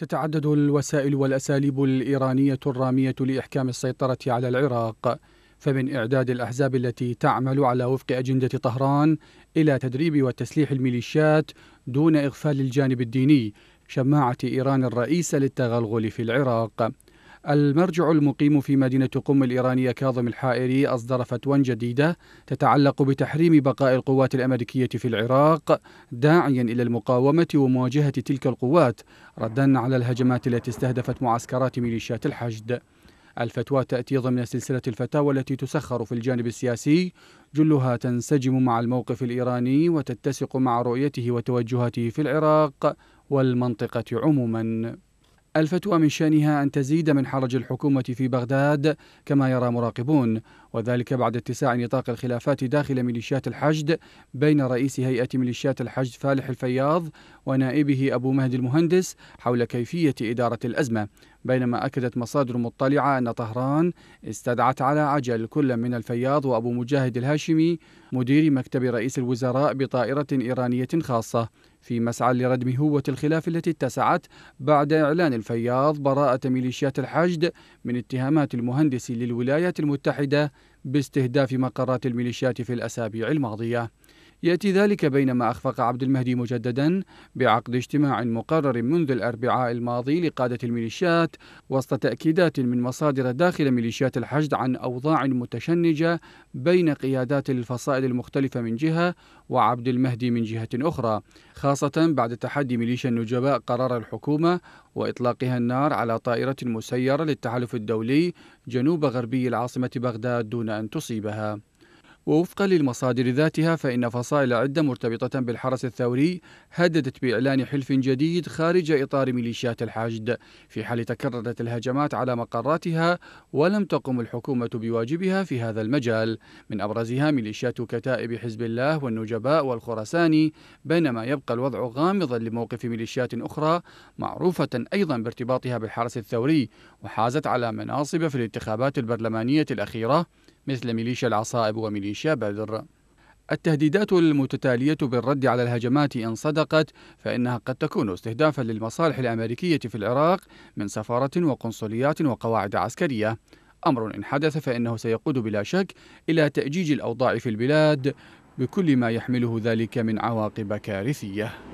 تتعدد الوسائل والأساليب الإيرانية الرامية لإحكام السيطرة على العراق فمن إعداد الأحزاب التي تعمل على وفق أجندة طهران إلى تدريب وتسليح الميليشيات دون إغفال الجانب الديني شماعة إيران الرئيسة للتغلغل في العراق المرجع المقيم في مدينة قم الإيرانية كاظم الحائري أصدر فتوى جديدة تتعلق بتحريم بقاء القوات الأمريكية في العراق داعيا إلى المقاومة ومواجهة تلك القوات ردا على الهجمات التي استهدفت معسكرات ميليشيات الحشد الفتوى تأتي ضمن سلسلة الفتاوى التي تسخر في الجانب السياسي جلها تنسجم مع الموقف الإيراني وتتسق مع رؤيته وتوجهاته في العراق والمنطقة عموماً الفتوى من شأنها أن تزيد من حرج الحكومة في بغداد كما يرى مراقبون وذلك بعد اتساع نطاق الخلافات داخل ميليشيات الحشد بين رئيس هيئة ميليشيات الحشد فالح الفياض ونائبه أبو مهدي المهندس حول كيفية إدارة الأزمة بينما أكدت مصادر مطلعة أن طهران استدعت على عجل كل من الفياض وأبو مجاهد الهاشمي مدير مكتب رئيس الوزراء بطائرة إيرانية خاصة في مسعى لردم هوة الخلاف التي اتسعت بعد إعلان الفياض براءة ميليشيات الحشد من اتهامات المهندس للولايات المتحدة باستهداف مقرات الميليشيات في الأسابيع الماضية يأتي ذلك بينما أخفق عبد المهدي مجددا بعقد اجتماع مقرر منذ الأربعاء الماضي لقادة الميليشيات وسط تأكيدات من مصادر داخل ميليشيات الحشد عن أوضاع متشنجة بين قيادات الفصائل المختلفة من جهة وعبد المهدي من جهة أخرى خاصة بعد تحدي ميليشيا النجباء قرار الحكومة وإطلاقها النار على طائرة مسيرة للتحالف الدولي جنوب غربي العاصمة بغداد دون أن تصيبها ووفقا للمصادر ذاتها فإن فصائل عدة مرتبطة بالحرس الثوري هددت بإعلان حلف جديد خارج إطار ميليشيات الحشد في حال تكررت الهجمات على مقراتها ولم تقم الحكومة بواجبها في هذا المجال من أبرزها ميليشيات كتائب حزب الله والنجباء والخرساني بينما يبقى الوضع غامضا لموقف ميليشيات أخرى معروفة أيضا بارتباطها بالحرس الثوري وحازت على مناصب في الانتخابات البرلمانية الأخيرة مثل ميليشيا العصائب وميليشيا بدر التهديدات المتتالية بالرد على الهجمات إن صدقت فإنها قد تكون استهدافا للمصالح الأمريكية في العراق من سفارة وقنصليات وقواعد عسكرية أمر إن حدث فإنه سيقود بلا شك إلى تأجيج الأوضاع في البلاد بكل ما يحمله ذلك من عواقب كارثيه